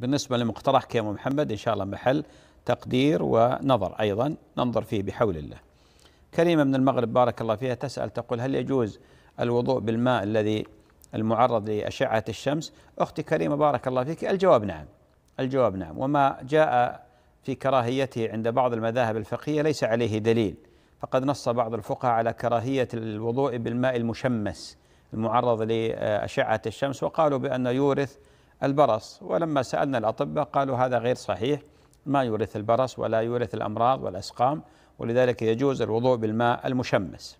بالنسبة لمقترح كيم محمد إن شاء الله محل تقدير ونظر أيضا ننظر فيه بحول الله كريمة من المغرب بارك الله فيها تسأل تقول هل يجوز الوضوء بالماء الذي المعرض لأشعة الشمس أختي كريمة بارك الله فيك الجواب نعم الجواب نعم وما جاء في كراهيته عند بعض المذاهب الفقهية ليس عليه دليل فقد نص بعض الفقهاء على كراهية الوضوء بالماء المشمس المعرض لأشعة الشمس وقالوا بأن يورث البرص ولما سألنا الأطباء قالوا هذا غير صحيح ما يورث البرص ولا يورث الأمراض والأسقام ولذلك يجوز الوضوء بالماء المشمس